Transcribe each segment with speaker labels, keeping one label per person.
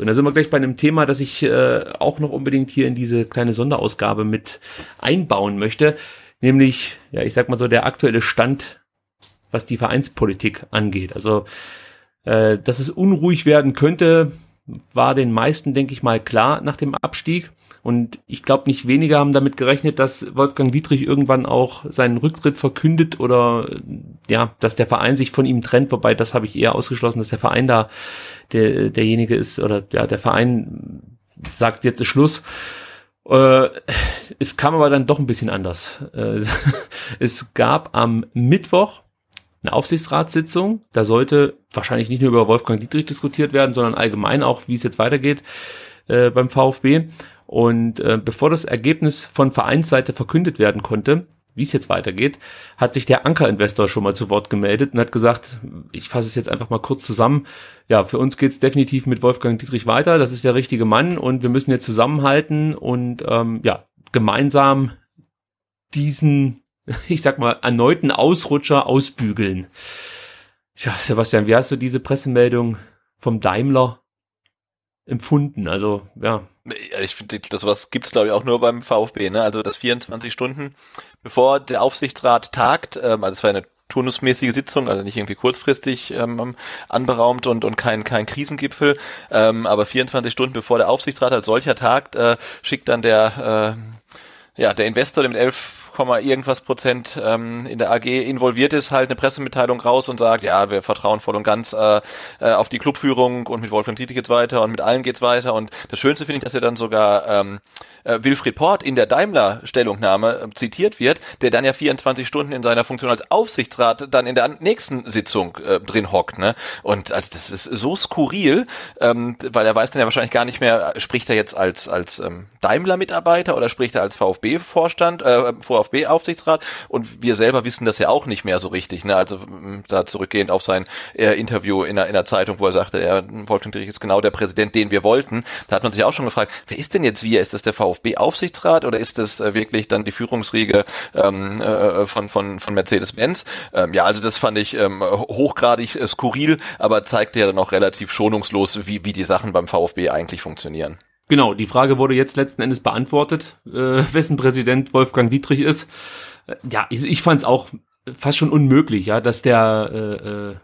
Speaker 1: Und da sind wir gleich bei einem Thema, das ich äh, auch noch unbedingt hier in diese kleine Sonderausgabe mit einbauen möchte, nämlich, ja, ich sag mal so, der aktuelle Stand, was die Vereinspolitik angeht. Also, äh, dass es unruhig werden könnte, war den meisten, denke ich mal, klar nach dem Abstieg. Und ich glaube, nicht weniger haben damit gerechnet, dass Wolfgang Dietrich irgendwann auch seinen Rücktritt verkündet oder äh, ja, dass der Verein sich von ihm trennt, wobei das habe ich eher ausgeschlossen, dass der Verein da der, derjenige ist oder ja, der Verein sagt jetzt ist Schluss. Äh, es kam aber dann doch ein bisschen anders. Äh, es gab am Mittwoch eine Aufsichtsratssitzung. Da sollte wahrscheinlich nicht nur über Wolfgang Dietrich diskutiert werden, sondern allgemein auch, wie es jetzt weitergeht äh, beim VfB. Und äh, bevor das Ergebnis von Vereinsseite verkündet werden konnte, wie es jetzt weitergeht, hat sich der Anker-Investor schon mal zu Wort gemeldet und hat gesagt, ich fasse es jetzt einfach mal kurz zusammen, ja, für uns geht's definitiv mit Wolfgang Dietrich weiter, das ist der richtige Mann und wir müssen jetzt zusammenhalten und ähm, ja, gemeinsam diesen, ich sag mal, erneuten Ausrutscher ausbügeln. Tja, Sebastian, wie hast du diese Pressemeldung vom Daimler empfunden. Also
Speaker 2: ja. Ich finde, sowas gibt es glaube ich auch nur beim VfB. Ne? Also dass 24 Stunden, bevor der Aufsichtsrat tagt, ähm, also es war eine turnusmäßige Sitzung, also nicht irgendwie kurzfristig ähm, anberaumt und, und kein, kein Krisengipfel, ähm, aber 24 Stunden bevor der Aufsichtsrat als solcher tagt, äh, schickt dann der, äh, ja, der Investor, der mit elf irgendwas Prozent ähm, in der AG involviert ist, halt eine Pressemitteilung raus und sagt, ja, wir vertrauen voll und ganz äh, äh auf die Clubführung und mit Wolfgang Tiete geht's weiter und mit allen geht's weiter. Und das Schönste finde ich, dass er dann sogar ähm, äh, Wilfried Port in der Daimler-Stellungnahme ähm, zitiert wird, der dann ja 24 Stunden in seiner Funktion als Aufsichtsrat dann in der nächsten Sitzung äh, drin hockt. Ne? Und also das ist so skurril, ähm, weil er weiß dann ja wahrscheinlich gar nicht mehr, äh, spricht er jetzt als als ähm, Daimler-Mitarbeiter oder spricht er als VfB-Vorstand, äh, vor VfB-Aufsichtsrat und wir selber wissen das ja auch nicht mehr so richtig. Ne? Also da zurückgehend auf sein äh, Interview in einer, in einer Zeitung, wo er sagte, er, Wolfgang Dierich ist genau der Präsident, den wir wollten. Da hat man sich auch schon gefragt, wer ist denn jetzt wir? Ist das der VfB-Aufsichtsrat oder ist das äh, wirklich dann die Führungsriege ähm, äh, von, von, von Mercedes-Benz? Ähm, ja, also das fand ich ähm, hochgradig äh, skurril, aber zeigte ja dann auch relativ schonungslos, wie, wie die Sachen beim VfB eigentlich funktionieren.
Speaker 1: Genau, die Frage wurde jetzt letzten Endes beantwortet, äh, wessen Präsident Wolfgang Dietrich ist. Äh, ja, ich, ich fand es auch fast schon unmöglich, ja, dass der äh, äh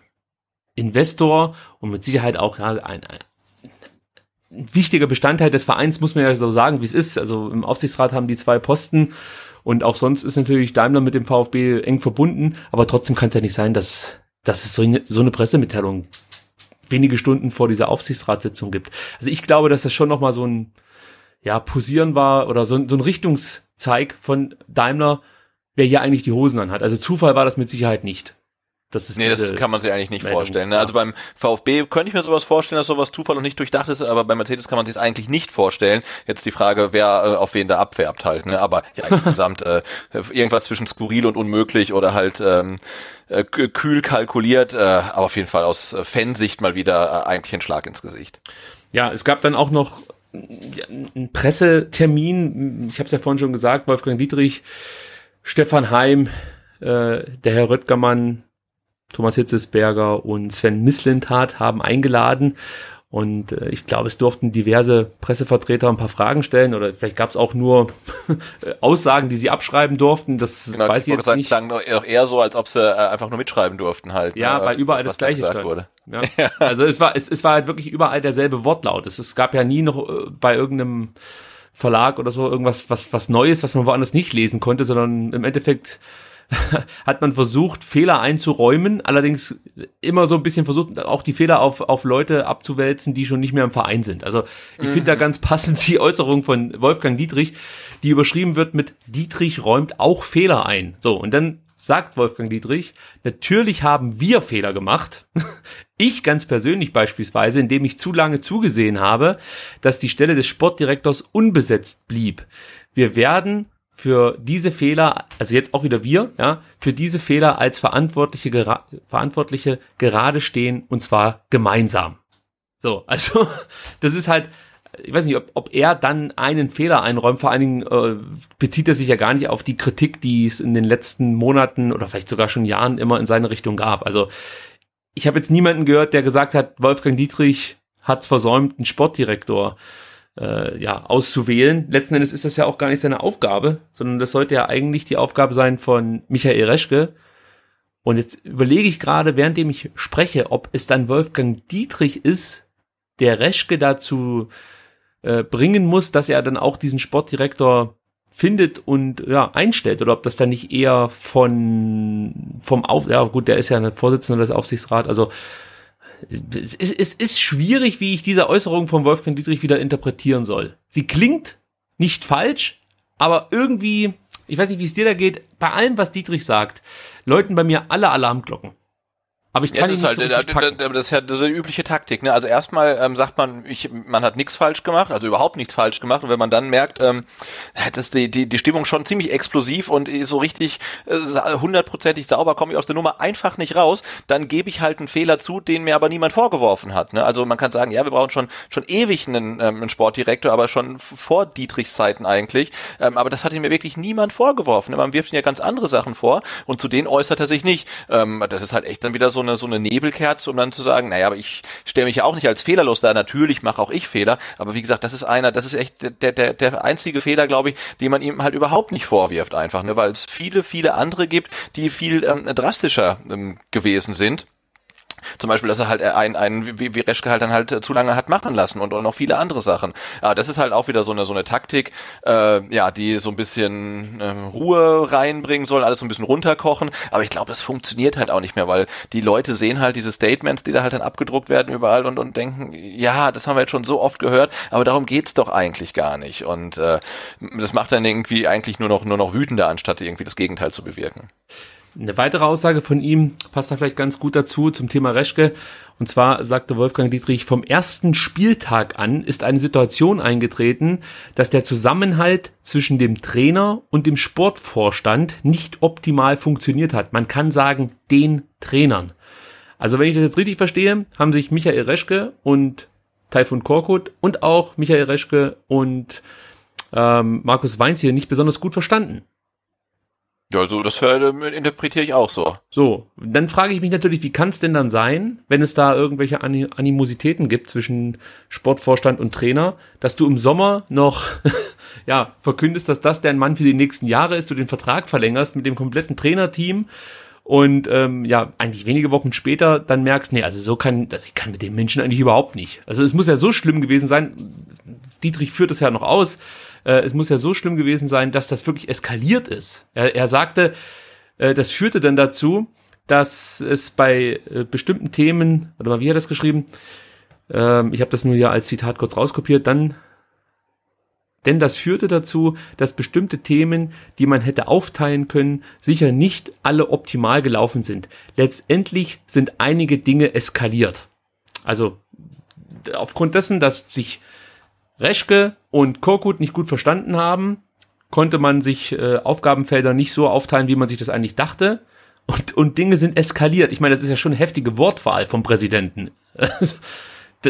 Speaker 1: Investor und mit Sicherheit auch ja, ein, ein, wichtiger Bestandteil des Vereins, muss man ja so sagen, wie es ist. Also im Aufsichtsrat haben die zwei Posten und auch sonst ist natürlich Daimler mit dem VfB eng verbunden, aber trotzdem kann es ja nicht sein, dass, dass es so eine, so eine Pressemitteilung wenige Stunden vor dieser Aufsichtsratssitzung gibt. Also ich glaube, dass das schon nochmal so ein, ja, Posieren war oder so, so ein Richtungszeig von Daimler, wer hier eigentlich die Hosen anhat. Also Zufall war das mit Sicherheit nicht.
Speaker 2: Das ist nee, das kann man sich eigentlich nicht Meldung, vorstellen. Ne? Also ja. Also beim VfB könnte ich mir sowas vorstellen, dass sowas Zufall und nicht durchdacht ist, aber bei Mercedes kann man sich eigentlich nicht vorstellen. Jetzt die Frage, wer äh, auf wen da abfärbt halt. Ne? Aber ja, insgesamt äh, irgendwas zwischen skurril und unmöglich oder halt ähm, äh, kühl kalkuliert, äh, aber auf jeden Fall aus äh, Fansicht mal wieder äh, eigentlich ein Schlag ins Gesicht. Ja, es gab dann auch noch einen
Speaker 1: Pressetermin. Ich habe es ja vorhin schon gesagt, Wolfgang Dietrich, Stefan Heim, äh, der Herr Röttgermann, Thomas Hitzesberger und Sven Mislintat haben eingeladen. Und äh, ich glaube, es durften diverse Pressevertreter ein paar Fragen stellen oder vielleicht gab es auch nur Aussagen, die sie abschreiben durften. Das genau, weiß ich jetzt gesagt, nicht. klang
Speaker 2: doch eher so, als ob sie äh, einfach nur mitschreiben durften halt. Ja, ne, weil äh, überall das Gleiche stand.
Speaker 1: Wurde. Ja. Also es war, es, es war halt wirklich überall derselbe Wortlaut. Es, es gab ja nie noch äh, bei irgendeinem Verlag oder so irgendwas, was, was Neues, was man woanders nicht lesen konnte, sondern im Endeffekt hat man versucht, Fehler einzuräumen, allerdings immer so ein bisschen versucht, auch die Fehler auf, auf Leute abzuwälzen, die schon nicht mehr im Verein sind. Also ich mhm. finde da ganz passend die Äußerung von Wolfgang Dietrich, die überschrieben wird mit Dietrich räumt auch Fehler ein. So, und dann sagt Wolfgang Dietrich, natürlich haben wir Fehler gemacht. Ich ganz persönlich beispielsweise, indem ich zu lange zugesehen habe, dass die Stelle des Sportdirektors unbesetzt blieb. Wir werden für diese Fehler, also jetzt auch wieder wir, ja, für diese Fehler als Verantwortliche, gera Verantwortliche gerade stehen und zwar gemeinsam. So, also das ist halt, ich weiß nicht, ob, ob er dann einen Fehler einräumt, vor allen Dingen äh, bezieht er sich ja gar nicht auf die Kritik, die es in den letzten Monaten oder vielleicht sogar schon Jahren immer in seine Richtung gab. Also ich habe jetzt niemanden gehört, der gesagt hat, Wolfgang Dietrich hat's versäumt, einen Sportdirektor äh, äh, ja, auszuwählen. Letzten Endes ist das ja auch gar nicht seine Aufgabe, sondern das sollte ja eigentlich die Aufgabe sein von Michael Reschke. Und jetzt überlege ich gerade, währenddem ich spreche, ob es dann Wolfgang Dietrich ist, der Reschke dazu äh, bringen muss, dass er dann auch diesen Sportdirektor findet und ja, einstellt oder ob das dann nicht eher von vom Auf ja gut, der ist ja ein Vorsitzender des Aufsichtsrats, also es ist, es ist schwierig, wie ich diese Äußerung von Wolfgang Dietrich wieder interpretieren soll. Sie klingt nicht falsch, aber irgendwie, ich weiß nicht, wie es dir da geht, bei allem, was Dietrich sagt, läuten bei mir alle Alarmglocken.
Speaker 2: Aber ich kann ja, das halt, so der, der, das ist ja so die übliche Taktik. Ne? Also erstmal ähm, sagt man, ich, man hat nichts falsch gemacht, also überhaupt nichts falsch gemacht. Und wenn man dann merkt, ähm, dass die, die, die Stimmung schon ziemlich explosiv und so richtig äh, hundertprozentig äh, sauber komme ich aus der Nummer einfach nicht raus, dann gebe ich halt einen Fehler zu, den mir aber niemand vorgeworfen hat. Ne? Also man kann sagen, ja, wir brauchen schon schon ewig einen, ähm, einen Sportdirektor, aber schon vor Dietrichs Zeiten eigentlich. Ähm, aber das hat ihm mir wirklich niemand vorgeworfen. Ne? Man wirft ihm ja ganz andere Sachen vor und zu denen äußert er sich nicht. Ähm, das ist halt echt dann wieder so eine, so eine Nebelkerze, um dann zu sagen, naja, aber ich stelle mich ja auch nicht als fehlerlos da. Natürlich mache auch ich Fehler, aber wie gesagt, das ist einer, das ist echt der, der, der einzige Fehler, glaube ich, den man ihm halt überhaupt nicht vorwirft einfach, ne? weil es viele, viele andere gibt, die viel ähm, drastischer ähm, gewesen sind. Zum Beispiel, dass er halt äh, einen, einen wie, wie Reschke halt dann halt äh, zu lange hat machen lassen und, und noch viele andere Sachen. Ja, das ist halt auch wieder so eine, so eine Taktik, äh, ja, die so ein bisschen äh, Ruhe reinbringen soll, alles so ein bisschen runterkochen. Aber ich glaube, das funktioniert halt auch nicht mehr, weil die Leute sehen halt diese Statements, die da halt dann abgedruckt werden überall und, und denken, ja, das haben wir jetzt schon so oft gehört, aber darum geht's doch eigentlich gar nicht. Und äh, das macht dann irgendwie eigentlich nur noch, nur noch wütender, anstatt irgendwie das Gegenteil zu bewirken.
Speaker 1: Eine weitere Aussage von ihm passt da vielleicht ganz gut dazu zum Thema Reschke. Und zwar sagte Wolfgang Dietrich, vom ersten Spieltag an ist eine Situation eingetreten, dass der Zusammenhalt zwischen dem Trainer und dem Sportvorstand nicht optimal funktioniert hat. Man kann sagen, den Trainern. Also wenn ich das jetzt richtig verstehe, haben sich Michael Reschke und Taifun Korkut und auch Michael Reschke und ähm, Markus Weinz hier nicht besonders gut verstanden.
Speaker 2: Ja, so, das äh, interpretiere ich auch so.
Speaker 1: So, dann frage ich mich natürlich, wie kann es denn dann sein, wenn es da irgendwelche Animositäten gibt zwischen Sportvorstand und Trainer, dass du im Sommer noch ja, verkündest, dass das dein Mann für die nächsten Jahre ist, du den Vertrag verlängerst mit dem kompletten Trainerteam und ähm, ja, eigentlich wenige Wochen später dann merkst, nee, also so kann, das also ich kann mit dem Menschen eigentlich überhaupt nicht. Also es muss ja so schlimm gewesen sein, Dietrich führt es ja noch aus, äh, es muss ja so schlimm gewesen sein, dass das wirklich eskaliert ist. Er, er sagte, äh, das führte dann dazu, dass es bei äh, bestimmten Themen, warte mal, wie hat er das geschrieben? Ähm, ich habe das nur ja als Zitat kurz rauskopiert, dann denn das führte dazu, dass bestimmte Themen, die man hätte aufteilen können, sicher nicht alle optimal gelaufen sind. Letztendlich sind einige Dinge eskaliert. Also aufgrund dessen, dass sich Reschke und Korkut nicht gut verstanden haben, konnte man sich äh, Aufgabenfelder nicht so aufteilen, wie man sich das eigentlich dachte. Und, und Dinge sind eskaliert. Ich meine, das ist ja schon eine heftige Wortwahl vom Präsidenten. Also,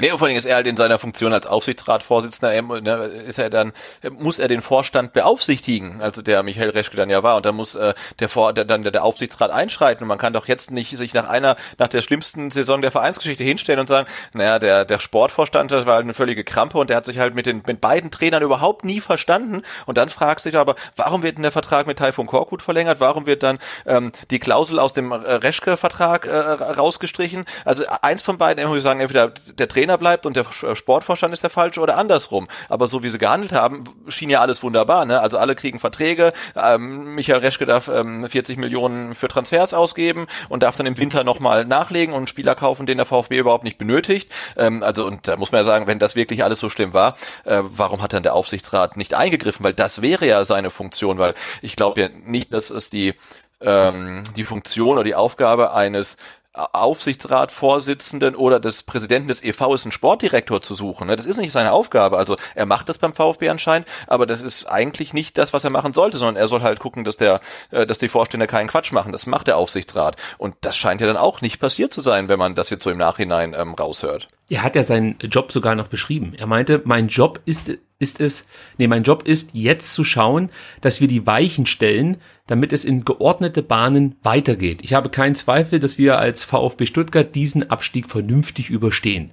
Speaker 2: Nee, vor allen Dingen ist er halt in seiner Funktion als Aufsichtsratsvorsitzender, ne, ist er dann, muss er den Vorstand beaufsichtigen, also der Michael Reschke dann ja war, und dann muss äh, der, Vor der, dann der Aufsichtsrat einschreiten und man kann doch jetzt nicht sich nach einer, nach der schlimmsten Saison der Vereinsgeschichte hinstellen und sagen, naja, der, der Sportvorstand, das war halt eine völlige Krampe und der hat sich halt mit den, mit beiden Trainern überhaupt nie verstanden und dann fragt sich aber, warum wird denn der Vertrag mit Taifun Korkut verlängert, warum wird dann ähm, die Klausel aus dem Reschke-Vertrag äh, rausgestrichen, also eins von beiden, ich sagen, entweder der Trainer Trainer bleibt und der äh, Sportvorstand ist der falsche oder andersrum. Aber so wie sie gehandelt haben, schien ja alles wunderbar. Ne? Also alle kriegen Verträge. Ähm, Michael Reschke darf ähm, 40 Millionen für Transfers ausgeben und darf dann im Winter nochmal nachlegen und einen Spieler kaufen, den der VfB überhaupt nicht benötigt. Ähm, also und da muss man ja sagen, wenn das wirklich alles so schlimm war, äh, warum hat dann der Aufsichtsrat nicht eingegriffen? Weil das wäre ja seine Funktion, weil ich glaube ja nicht, dass es die ähm, die Funktion oder die Aufgabe eines Aufsichtsratvorsitzenden oder des Präsidenten des EVs einen Sportdirektor zu suchen. Ne? Das ist nicht seine Aufgabe. Also er macht das beim VfB anscheinend, aber das ist eigentlich nicht das, was er machen sollte, sondern er soll halt gucken, dass der, äh, dass die Vorstände keinen Quatsch machen. Das macht der Aufsichtsrat. Und das scheint ja dann auch nicht passiert zu sein, wenn man das jetzt so im Nachhinein ähm, raushört.
Speaker 1: Er hat ja seinen Job sogar noch beschrieben. Er meinte, mein Job ist ist es, nee, mein Job ist jetzt zu schauen, dass wir die Weichen stellen, damit es in geordnete Bahnen weitergeht. Ich habe keinen Zweifel, dass wir als VfB Stuttgart diesen Abstieg vernünftig überstehen.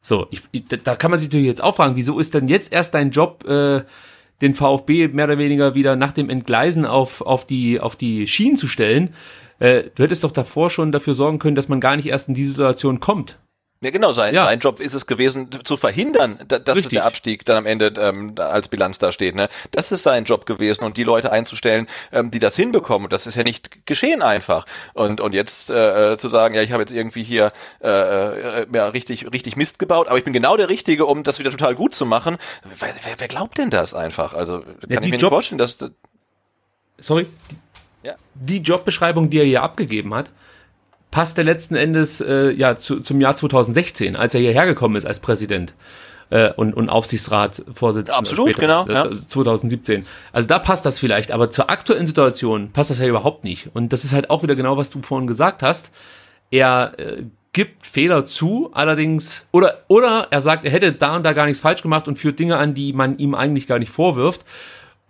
Speaker 1: So, ich, da kann man sich natürlich jetzt auch fragen, wieso ist denn jetzt erst dein Job, äh, den VfB mehr oder weniger wieder nach dem Entgleisen auf, auf, die, auf die Schienen zu stellen? Äh, du hättest doch davor schon dafür sorgen können, dass man gar nicht erst in die Situation kommt.
Speaker 2: Ja, genau, sein, ja. sein Job ist es gewesen, zu verhindern, dass Richtig. der Abstieg dann am Ende ähm, als Bilanz da steht. Ne? Das ist sein Job gewesen und die Leute einzustellen, ähm, die das hinbekommen. das ist ja nicht geschehen einfach. Und, und jetzt äh, äh zu sagen, ja, ich habe jetzt irgendwie hier äh, äh, ja, richtig, richtig Mist gebaut, aber ich bin genau der Richtige, um das wieder total gut zu machen. Wer, wer, wer glaubt denn das einfach? Also kann ja, ich mir Job nicht vorstellen, dass. Sorry. Ja.
Speaker 1: Die Jobbeschreibung, die er hier abgegeben hat, passt passte letzten Endes äh, ja zu, zum Jahr 2016, als er hierher gekommen ist als Präsident äh, und, und Aufsichtsratsvorsitzender. Ja, absolut, später, genau. Äh, ja. 2017. Also, also da passt das vielleicht, aber zur aktuellen Situation passt das ja überhaupt nicht. Und das ist halt auch wieder genau, was du vorhin gesagt hast. Er äh, gibt Fehler zu, allerdings, oder, oder er sagt, er hätte da und da gar nichts falsch gemacht und führt Dinge an, die man ihm eigentlich gar nicht vorwirft.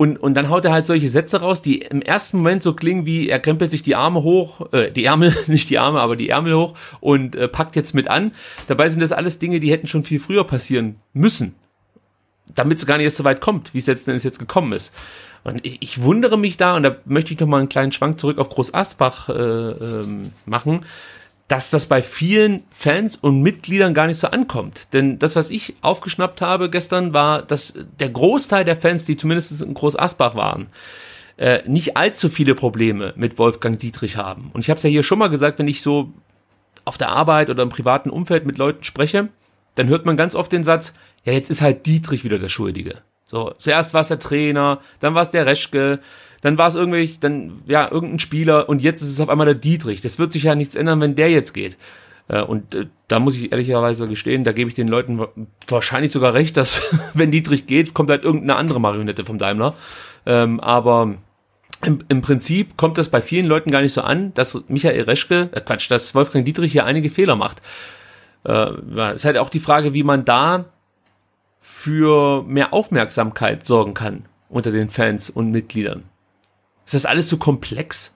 Speaker 1: Und, und dann haut er halt solche Sätze raus, die im ersten Moment so klingen wie, er krempelt sich die Arme hoch, äh, die Ärmel, nicht die Arme, aber die Ärmel hoch und äh, packt jetzt mit an. Dabei sind das alles Dinge, die hätten schon viel früher passieren müssen, damit es gar nicht erst so weit kommt, wie es letzten Endes jetzt gekommen ist. Und ich, ich wundere mich da, und da möchte ich nochmal einen kleinen Schwank zurück auf Groß Asbach äh, ähm, machen dass das bei vielen Fans und Mitgliedern gar nicht so ankommt. Denn das, was ich aufgeschnappt habe gestern, war, dass der Großteil der Fans, die zumindest in Groß Asbach waren, äh, nicht allzu viele Probleme mit Wolfgang Dietrich haben. Und ich habe es ja hier schon mal gesagt, wenn ich so auf der Arbeit oder im privaten Umfeld mit Leuten spreche, dann hört man ganz oft den Satz, ja, jetzt ist halt Dietrich wieder der Schuldige. So, zuerst war es der Trainer, dann war es der Reschke, dann war es irgendwie, dann, ja, irgendein Spieler und jetzt ist es auf einmal der Dietrich. Das wird sich ja nichts ändern, wenn der jetzt geht. Äh, und äh, da muss ich ehrlicherweise gestehen, da gebe ich den Leuten wahrscheinlich sogar recht, dass wenn Dietrich geht, kommt halt irgendeine andere Marionette vom Daimler. Ähm, aber im, im Prinzip kommt das bei vielen Leuten gar nicht so an, dass Michael Reschke, äh Quatsch, dass Wolfgang Dietrich hier einige Fehler macht. Äh, ist halt auch die Frage, wie man da für mehr Aufmerksamkeit sorgen kann unter den Fans und Mitgliedern. Ist das alles zu so komplex?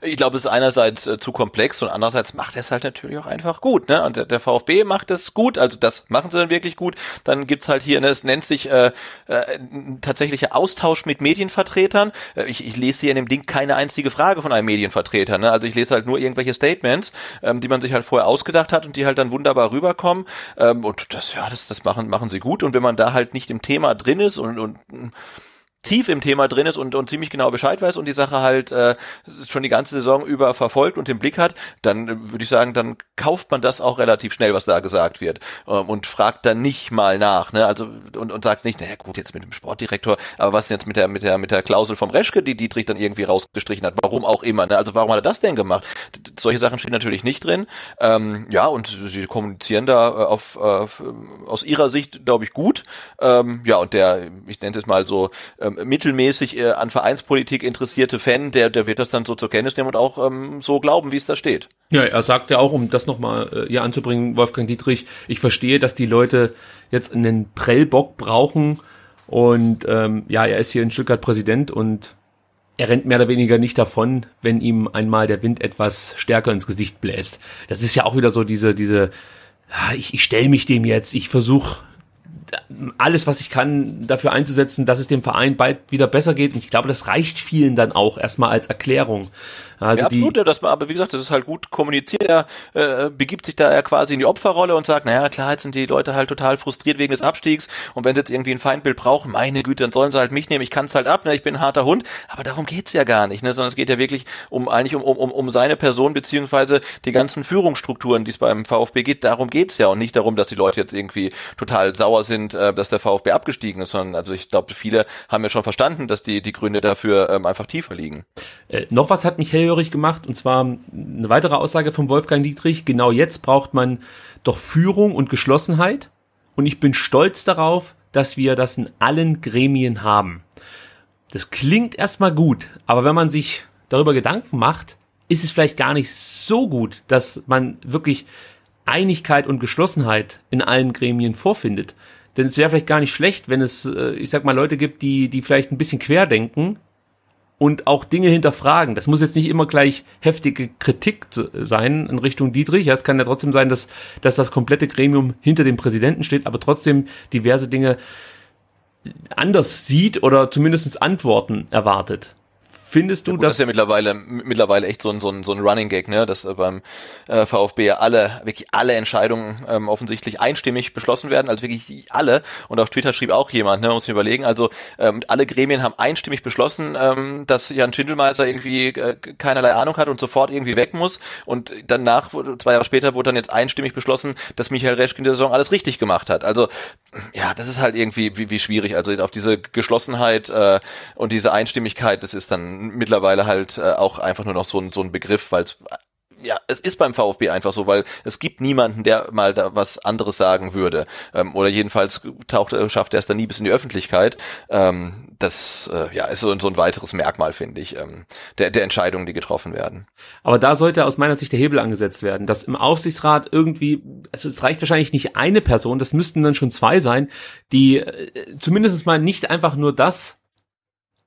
Speaker 2: Ich glaube, es ist einerseits äh, zu komplex und andererseits macht er es halt natürlich auch einfach gut. Ne? Und der, der VfB macht es gut, also das machen sie dann wirklich gut. Dann gibt's halt hier, ne, es nennt sich äh, äh, tatsächlicher Austausch mit Medienvertretern. Äh, ich, ich lese hier in dem Ding keine einzige Frage von einem Medienvertreter. Ne? Also ich lese halt nur irgendwelche Statements, ähm, die man sich halt vorher ausgedacht hat und die halt dann wunderbar rüberkommen. Ähm, und das, ja, das, das machen, machen sie gut. Und wenn man da halt nicht im Thema drin ist und, und tief im Thema drin ist und, und ziemlich genau Bescheid weiß und die Sache halt äh, schon die ganze Saison über verfolgt und den Blick hat, dann äh, würde ich sagen, dann kauft man das auch relativ schnell, was da gesagt wird ähm, und fragt dann nicht mal nach, ne? Also und, und sagt nicht, naja gut, jetzt mit dem Sportdirektor, aber was jetzt mit der mit der mit der Klausel vom Reschke, die Dietrich dann irgendwie rausgestrichen hat, warum auch immer, ne? Also warum hat er das denn gemacht? D solche Sachen stehen natürlich nicht drin. Ähm, ja, und sie kommunizieren da äh, auf, äh, aus ihrer Sicht, glaube ich, gut. Ähm, ja, und der, ich nenne es mal so, äh, ähm, mittelmäßig äh, an Vereinspolitik interessierte Fan, der, der wird das dann so zur Kenntnis nehmen und auch ähm, so glauben, wie es da steht.
Speaker 1: Ja, er sagt ja auch, um das nochmal äh, hier anzubringen, Wolfgang Dietrich, ich verstehe, dass die Leute jetzt einen Prellbock brauchen und ähm, ja, er ist hier in Stuttgart Präsident und er rennt mehr oder weniger nicht davon, wenn ihm einmal der Wind etwas stärker ins Gesicht bläst. Das ist ja auch wieder so diese, diese, ja, ich, ich stelle mich dem jetzt, ich versuche alles, was ich kann, dafür einzusetzen, dass es dem Verein bald wieder besser geht. Und ich glaube, das reicht vielen dann auch erstmal als Erklärung. Also ja, absolut,
Speaker 2: ja, das, war, aber wie gesagt, das ist halt gut kommuniziert. Er äh, begibt sich da ja quasi in die Opferrolle und sagt, naja, klar, jetzt sind die Leute halt total frustriert wegen des Abstiegs und wenn sie jetzt irgendwie ein Feindbild brauchen, meine Güte, dann sollen sie halt mich nehmen, ich kann es halt ab, ne, ich bin ein harter Hund, aber darum geht's ja gar nicht, ne, sondern es geht ja wirklich um eigentlich um, um, um seine Person beziehungsweise die ganzen Führungsstrukturen, die es beim VfB gibt, darum geht's ja und nicht darum, dass die Leute jetzt irgendwie total sauer sind, äh, äh, dass der VfB abgestiegen ist, sondern also ich glaube, viele haben ja schon verstanden, dass die, die Gründe dafür ähm, einfach tiefer liegen.
Speaker 1: Äh, noch was hat mich hellhörig gemacht, und zwar ähm, eine weitere Aussage von Wolfgang Dietrich, genau jetzt braucht man doch Führung und Geschlossenheit. Und ich bin stolz darauf, dass wir das in allen Gremien haben. Das klingt erstmal gut, aber wenn man sich darüber Gedanken macht, ist es vielleicht gar nicht so gut, dass man wirklich Einigkeit und Geschlossenheit in allen Gremien vorfindet. Denn es wäre vielleicht gar nicht schlecht, wenn es, äh, ich sag mal, Leute gibt, die, die vielleicht ein bisschen querdenken und auch Dinge hinterfragen. Das muss jetzt nicht immer gleich heftige Kritik äh, sein in Richtung Dietrich. Ja, es kann ja trotzdem sein, dass, dass das komplette Gremium hinter dem Präsidenten steht, aber trotzdem diverse
Speaker 2: Dinge anders sieht oder zumindest Antworten erwartet. Findest du, ja, gut, dass das ist ja mittlerweile mittlerweile echt so ein so ein, so ein Running Gag, ne, dass äh, beim äh, VfB ja alle wirklich alle Entscheidungen ähm, offensichtlich einstimmig beschlossen werden, also wirklich alle. Und auf Twitter schrieb auch jemand, ne, muss ich überlegen, also ähm, alle Gremien haben einstimmig beschlossen, ähm, dass Jan Schindelmeister irgendwie äh, keinerlei Ahnung hat und sofort irgendwie weg muss. Und danach zwei Jahre später wurde dann jetzt einstimmig beschlossen, dass Michael Reschke in der Saison alles richtig gemacht hat. Also ja, das ist halt irgendwie wie, wie schwierig. Also auf diese Geschlossenheit äh, und diese Einstimmigkeit, das ist dann mittlerweile halt äh, auch einfach nur noch so ein, so ein Begriff, weil es äh, ja, es ist beim VfB einfach so, weil es gibt niemanden, der mal da was anderes sagen würde. Ähm, oder jedenfalls taucht, äh, schafft er es dann nie bis in die Öffentlichkeit. Ähm, das äh, ja, ist so, ein, so ein weiteres Merkmal, finde ich, ähm, der, der Entscheidungen, die getroffen werden. Aber da sollte aus meiner Sicht der Hebel angesetzt werden, dass im
Speaker 1: Aufsichtsrat irgendwie, also es reicht wahrscheinlich nicht eine Person, das müssten dann schon zwei sein, die äh, zumindest mal nicht einfach nur das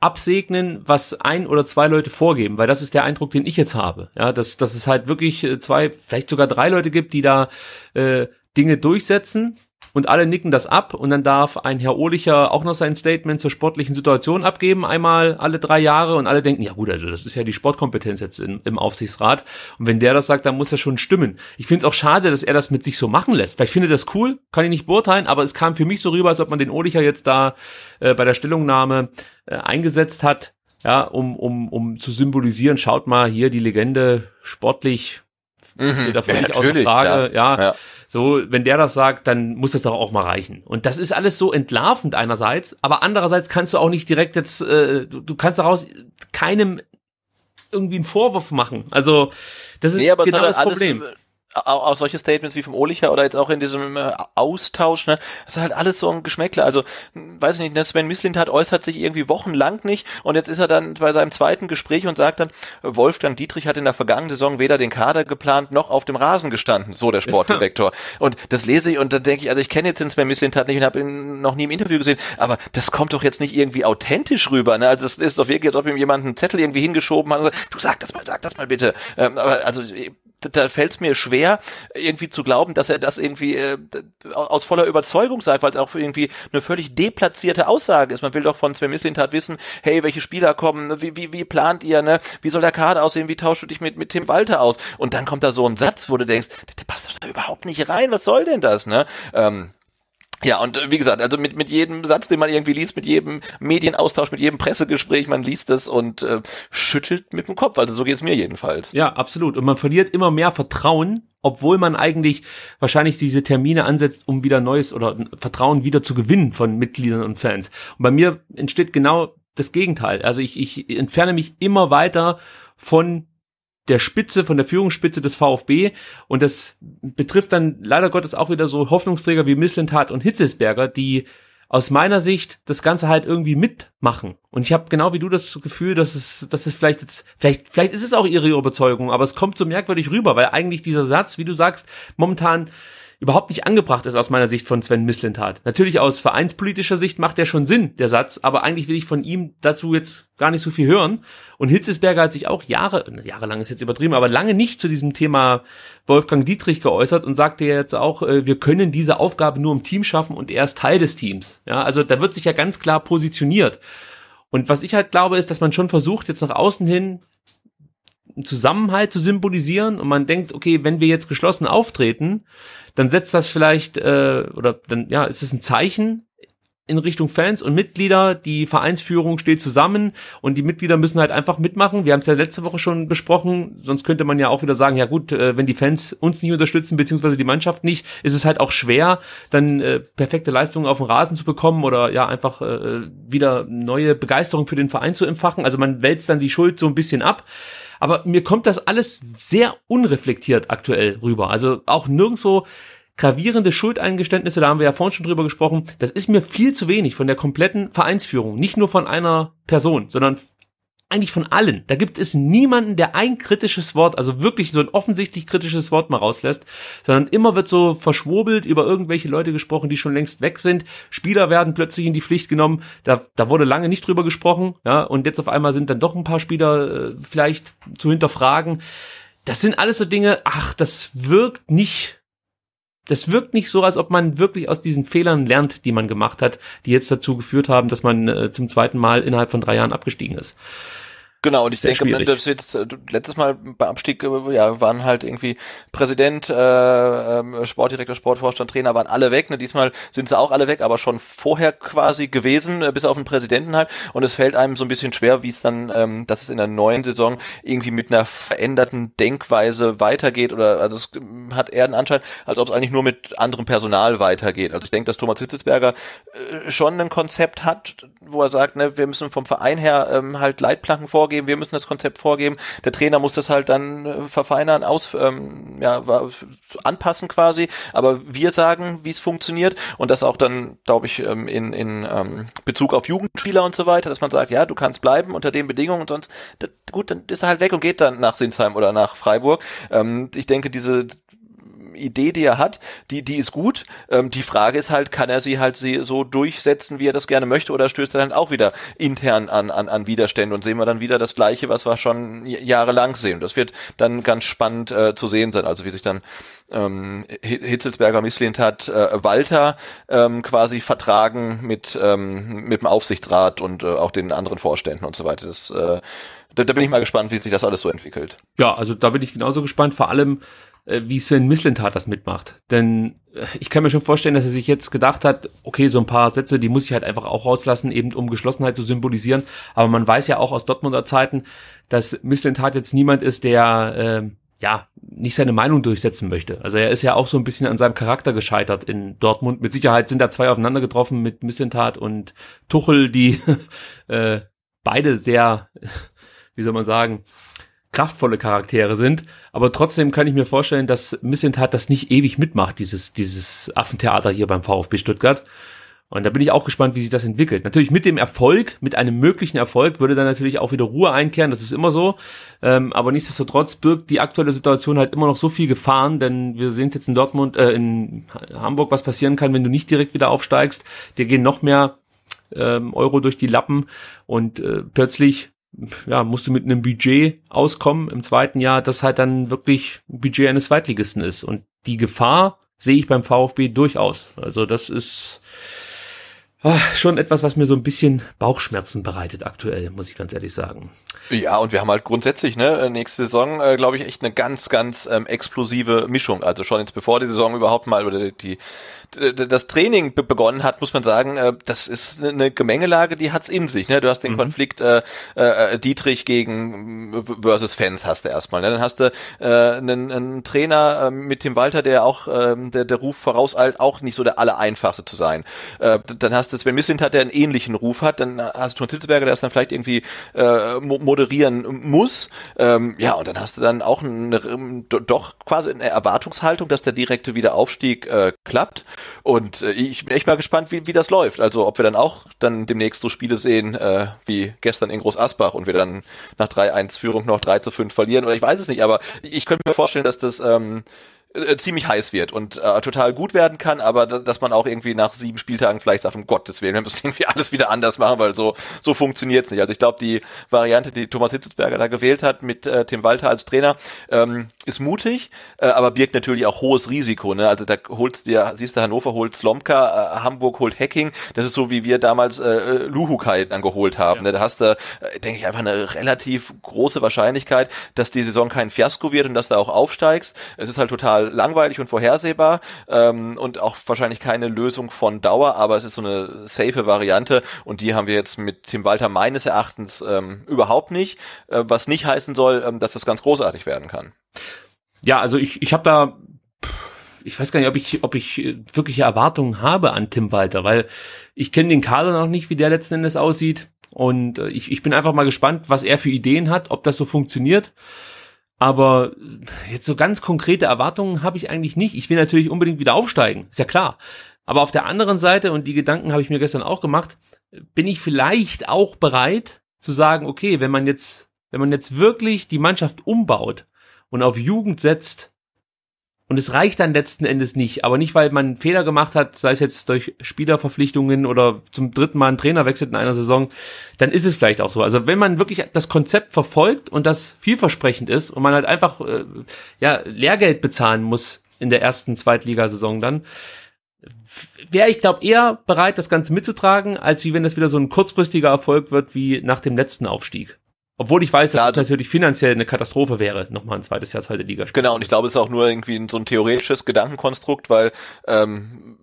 Speaker 1: absegnen, was ein oder zwei Leute vorgeben, weil das ist der Eindruck, den ich jetzt habe. Ja, dass, dass es halt wirklich äh, zwei, vielleicht sogar drei Leute gibt, die da äh, Dinge durchsetzen und alle nicken das ab und dann darf ein Herr Ohlicher auch noch sein Statement zur sportlichen Situation abgeben, einmal alle drei Jahre und alle denken, ja gut, also das ist ja die Sportkompetenz jetzt in, im Aufsichtsrat und wenn der das sagt, dann muss das schon stimmen. Ich finde es auch schade, dass er das mit sich so machen lässt. Vielleicht findet das cool, kann ich nicht beurteilen, aber es kam für mich so rüber, als ob man den Ohlicher jetzt da äh, bei der Stellungnahme äh, eingesetzt hat, ja, um, um, um zu symbolisieren, schaut mal hier die Legende sportlich, mhm, steht da völlig ja, außer Frage, ja. ja. So, wenn der das sagt, dann muss das doch auch mal reichen. Und das ist alles so entlarvend einerseits, aber andererseits kannst du auch nicht direkt jetzt, äh, du, du kannst daraus keinem irgendwie einen Vorwurf machen. Also, das ist nee, genau das, das Problem. Alles,
Speaker 2: auch solche Statements wie vom Olicher oder jetzt auch in diesem äh, Austausch, ne, das ist halt alles so ein Geschmäckle. Also, hm, weiß ich nicht, ne? Sven hat äußert sich irgendwie wochenlang nicht und jetzt ist er dann bei seinem zweiten Gespräch und sagt dann, Wolfgang Dietrich hat in der vergangenen Saison weder den Kader geplant noch auf dem Rasen gestanden, so der Sportdirektor. und das lese ich und dann denke ich, also ich kenne jetzt den Sven Mislintat nicht und habe ihn noch nie im Interview gesehen, aber das kommt doch jetzt nicht irgendwie authentisch rüber. Ne? Also es ist doch wirklich, als ob ihm jemand einen Zettel irgendwie hingeschoben hat und sagt, du sag das mal, sag das mal bitte. Ähm, aber also da fällt es mir schwer, irgendwie zu glauben, dass er das irgendwie äh, aus voller Überzeugung sagt, weil es auch irgendwie eine völlig deplatzierte Aussage ist. Man will doch von Sven Mislintat wissen, hey, welche Spieler kommen, wie, wie, wie plant ihr, ne? Wie soll der Kader aussehen, wie tauscht du dich mit, mit Tim Walter aus? Und dann kommt da so ein Satz, wo du denkst, der, der passt doch da überhaupt nicht rein, was soll denn das, ne? Ähm, ja, und äh, wie gesagt, also mit, mit jedem Satz, den man irgendwie liest, mit jedem Medienaustausch, mit jedem Pressegespräch, man liest es und äh, schüttelt mit dem Kopf. Also so geht's mir jedenfalls.
Speaker 1: Ja, absolut. Und man verliert immer mehr Vertrauen, obwohl man eigentlich wahrscheinlich diese Termine ansetzt, um wieder Neues oder Vertrauen wieder zu gewinnen von Mitgliedern und Fans. Und bei mir entsteht genau das Gegenteil. Also ich, ich entferne mich immer weiter von der Spitze, von der Führungsspitze des VfB. Und das betrifft dann leider Gottes auch wieder so Hoffnungsträger wie Misslintat und Hitzesberger, die aus meiner Sicht das Ganze halt irgendwie mitmachen. Und ich habe genau wie du das Gefühl, dass es, dass es vielleicht jetzt, vielleicht, vielleicht ist es auch ihre Überzeugung, aber es kommt so merkwürdig rüber, weil eigentlich dieser Satz, wie du sagst, momentan überhaupt nicht angebracht ist aus meiner Sicht von Sven Mislintat. Natürlich aus vereinspolitischer Sicht macht der schon Sinn, der Satz, aber eigentlich will ich von ihm dazu jetzt gar nicht so viel hören. Und Hitzesberger hat sich auch Jahre, jahrelang ist jetzt übertrieben, aber lange nicht zu diesem Thema Wolfgang Dietrich geäußert und sagte jetzt auch, äh, wir können diese Aufgabe nur im Team schaffen und er ist Teil des Teams. Ja, also da wird sich ja ganz klar positioniert. Und was ich halt glaube, ist, dass man schon versucht, jetzt nach außen hin einen Zusammenhalt zu symbolisieren und man denkt, okay, wenn wir jetzt geschlossen auftreten, dann setzt das vielleicht äh, oder dann ja, ist es ein Zeichen in Richtung Fans und Mitglieder. Die Vereinsführung steht zusammen und die Mitglieder müssen halt einfach mitmachen. Wir haben es ja letzte Woche schon besprochen. Sonst könnte man ja auch wieder sagen, ja gut, äh, wenn die Fans uns nicht unterstützen, beziehungsweise die Mannschaft nicht, ist es halt auch schwer, dann äh, perfekte Leistungen auf dem Rasen zu bekommen oder ja einfach äh, wieder neue Begeisterung für den Verein zu empfachen. Also man wälzt dann die Schuld so ein bisschen ab. Aber mir kommt das alles sehr unreflektiert aktuell rüber. Also auch nirgendwo gravierende Schuldeingeständnisse, da haben wir ja vorhin schon drüber gesprochen, das ist mir viel zu wenig von der kompletten Vereinsführung. Nicht nur von einer Person, sondern eigentlich von allen. Da gibt es niemanden, der ein kritisches Wort, also wirklich so ein offensichtlich kritisches Wort mal rauslässt, sondern immer wird so verschwurbelt über irgendwelche Leute gesprochen, die schon längst weg sind. Spieler werden plötzlich in die Pflicht genommen. Da, da wurde lange nicht drüber gesprochen, ja, und jetzt auf einmal sind dann doch ein paar Spieler äh, vielleicht zu hinterfragen. Das sind alles so Dinge, ach, das wirkt nicht das wirkt nicht so, als ob man wirklich aus diesen Fehlern lernt, die man gemacht hat, die jetzt dazu geführt haben, dass man äh, zum zweiten Mal innerhalb von drei Jahren abgestiegen ist.
Speaker 2: Genau, und ich denke, schwierig. das jetzt äh, letztes Mal beim Abstieg äh, ja, waren halt irgendwie Präsident, äh, ähm, Sportdirektor, Sportvorstand, Trainer waren alle weg. Ne? Diesmal sind sie auch alle weg, aber schon vorher quasi gewesen, äh, bis auf den Präsidenten halt. Und es fällt einem so ein bisschen schwer, wie es dann, ähm, dass es in der neuen Saison irgendwie mit einer veränderten Denkweise weitergeht. Oder also es ähm, hat eher den Anschein, als ob es eigentlich nur mit anderem Personal weitergeht. Also ich denke, dass Thomas Hitzelsberger äh, schon ein Konzept hat, wo er sagt, ne, wir müssen vom Verein her ähm, halt Leitplanken vorgehen vorgeben, wir müssen das Konzept vorgeben. Der Trainer muss das halt dann äh, verfeinern, aus, ähm, ja, anpassen quasi. Aber wir sagen, wie es funktioniert und das auch dann, glaube ich, ähm, in, in ähm, Bezug auf Jugendspieler und so weiter, dass man sagt, ja, du kannst bleiben unter den Bedingungen und sonst, das, gut, dann ist er halt weg und geht dann nach Sinsheim oder nach Freiburg. Ähm, ich denke, diese Idee, die er hat, die, die ist gut. Ähm, die Frage ist halt, kann er sie halt sie so durchsetzen, wie er das gerne möchte, oder stößt er dann auch wieder intern an, an, an Widerstände und sehen wir dann wieder das Gleiche, was wir schon jahrelang sehen. Das wird dann ganz spannend äh, zu sehen sein, also wie sich dann ähm, Hitzelsberger misslehnt hat, äh, Walter ähm, quasi vertragen mit, ähm, mit dem Aufsichtsrat und äh, auch den anderen Vorständen und so weiter. Das, äh, da, da bin ich mal gespannt, wie sich das alles so entwickelt.
Speaker 1: Ja, also da bin ich genauso gespannt, vor allem äh, wie Sven Mislintat das mitmacht. Denn äh, ich kann mir schon vorstellen, dass er sich jetzt gedacht hat, okay, so ein paar Sätze, die muss ich halt einfach auch rauslassen, eben um Geschlossenheit zu symbolisieren. Aber man weiß ja auch aus Dortmunder Zeiten, dass Mislintat jetzt niemand ist, der äh, ja nicht seine Meinung durchsetzen möchte. Also er ist ja auch so ein bisschen an seinem Charakter gescheitert in Dortmund. Mit Sicherheit sind da zwei aufeinander getroffen mit Mislintat und Tuchel, die äh, beide sehr, wie soll man sagen, kraftvolle Charaktere sind. Aber trotzdem kann ich mir vorstellen, dass Missentat das nicht ewig mitmacht, dieses, dieses Affentheater hier beim VfB Stuttgart. Und da bin ich auch gespannt, wie sich das entwickelt. Natürlich mit dem Erfolg, mit einem möglichen Erfolg, würde dann natürlich auch wieder Ruhe einkehren, das ist immer so. Ähm, aber nichtsdestotrotz birgt die aktuelle Situation halt immer noch so viel Gefahren, denn wir sehen es jetzt in Dortmund, äh, in Hamburg, was passieren kann, wenn du nicht direkt wieder aufsteigst. Dir gehen noch mehr ähm, Euro durch die Lappen und äh, plötzlich ja, musst du mit einem Budget auskommen im zweiten Jahr, das halt dann wirklich ein Budget eines Zweitligisten ist. Und die Gefahr sehe ich beim VfB durchaus. Also das ist, Oh, schon etwas, was mir so ein bisschen Bauchschmerzen bereitet aktuell, muss ich ganz ehrlich sagen.
Speaker 2: Ja, und wir haben halt grundsätzlich ne, äh, nächste Saison, äh, glaube ich, echt eine ganz, ganz ähm, explosive Mischung. Also schon jetzt bevor die Saison überhaupt mal oder die, die das Training be begonnen hat, muss man sagen, äh, das ist eine ne Gemengelage, die hat's in sich. Ne? Du hast den mhm. Konflikt äh, äh, äh Dietrich gegen versus Fans hast du erstmal. Ne? Dann hast du äh, einen, einen Trainer äh, mit Tim Walter, der auch äh, der, der Ruf vorauseilt, auch nicht so der allereinfachste zu sein. Äh, dann hast dass Sven Mislint hat, der einen ähnlichen Ruf hat, dann hast du Ton Titzberger, der es dann vielleicht irgendwie äh, moderieren muss. Ähm, ja, und dann hast du dann auch eine, ähm, doch quasi eine Erwartungshaltung, dass der direkte Wiederaufstieg äh, klappt. Und äh, ich bin echt mal gespannt, wie, wie das läuft. Also ob wir dann auch dann demnächst so Spiele sehen äh, wie gestern in Groß Asbach und wir dann nach 3-1 Führung noch 3 zu 5 verlieren. Oder ich weiß es nicht, aber ich könnte mir vorstellen, dass das ähm, äh, äh, ziemlich heiß wird und äh, total gut werden kann, aber dass man auch irgendwie nach sieben Spieltagen vielleicht sagt, um Gottes Willen, wir müssen irgendwie alles wieder anders machen, weil so, so funktioniert's nicht. Also ich glaube, die Variante, die Thomas Hitzelsberger da gewählt hat mit äh, Tim Walter als Trainer, ähm, ist mutig, äh, aber birgt natürlich auch hohes Risiko. Ne? Also da holst dir, siehst du, Hannover holt Slomka, äh, Hamburg holt Hacking. Das ist so, wie wir damals äh, äh Luhukai dann geholt haben. Ja. Ne? Da hast du, äh, denke ich, einfach eine relativ große Wahrscheinlichkeit, dass die Saison kein Fiasko wird und dass du auch aufsteigst. Es ist halt total total langweilig und vorhersehbar ähm, und auch wahrscheinlich keine Lösung von Dauer, aber es ist so eine safe Variante und die haben wir jetzt mit Tim Walter meines Erachtens ähm, überhaupt nicht, äh, was nicht heißen soll, ähm, dass das ganz großartig werden kann. Ja, also ich, ich habe da
Speaker 1: ich weiß gar nicht, ob ich, ob ich äh, wirkliche Erwartungen habe an Tim Walter, weil ich kenne den Kader noch nicht, wie der letzten Endes aussieht. Und äh, ich, ich bin einfach mal gespannt, was er für Ideen hat, ob das so funktioniert. Aber jetzt so ganz konkrete Erwartungen habe ich eigentlich nicht. Ich will natürlich unbedingt wieder aufsteigen, ist ja klar. Aber auf der anderen Seite, und die Gedanken habe ich mir gestern auch gemacht, bin ich vielleicht auch bereit zu sagen, okay, wenn man jetzt, wenn man jetzt wirklich die Mannschaft umbaut und auf Jugend setzt, und es reicht dann letzten Endes nicht. Aber nicht, weil man Fehler gemacht hat, sei es jetzt durch Spielerverpflichtungen oder zum dritten Mal einen Trainer wechselt in einer Saison, dann ist es vielleicht auch so. Also wenn man wirklich das Konzept verfolgt und das vielversprechend ist und man halt einfach äh, ja, Lehrgeld bezahlen muss in der ersten Zweitligasaison dann, wäre ich, glaube eher bereit, das Ganze mitzutragen, als wie wenn das wieder so ein kurzfristiger Erfolg wird wie nach dem letzten Aufstieg. Obwohl ich weiß, dass Klar, das also- natürlich finanziell eine Katastrophe wäre, nochmal ein zweites
Speaker 2: Jahr zweite Liga. Genau, und ich glaube, es ist auch nur irgendwie so ein theoretisches Gedankenkonstrukt, weil ähm,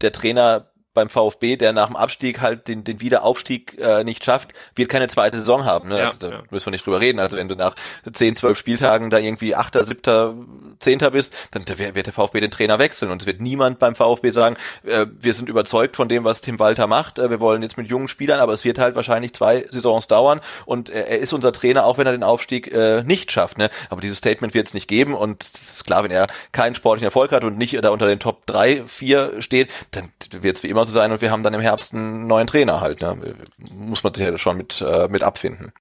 Speaker 2: der Trainer beim VfB, der nach dem Abstieg halt den, den Wiederaufstieg äh, nicht schafft, wird keine zweite Saison haben. Ne? Ja, also, da ja. müssen wir nicht drüber reden. Also wenn du nach zehn, zwölf Spieltagen da irgendwie Achter, Siebter, Zehnter bist, dann wird der VfB den Trainer wechseln und es wird niemand beim VfB sagen, äh, wir sind überzeugt von dem, was Tim Walter macht, äh, wir wollen jetzt mit jungen Spielern, aber es wird halt wahrscheinlich zwei Saisons dauern und äh, er ist unser Trainer, auch wenn er den Aufstieg äh, nicht schafft. Ne? Aber dieses Statement wird es nicht geben und es ist klar, wenn er keinen sportlichen Erfolg hat und nicht da unter den Top drei, vier steht, dann wird es wie immer genauso sein und wir haben dann im Herbst einen neuen Trainer halt. Ne? Muss man sich ja schon mit, äh, mit abfinden.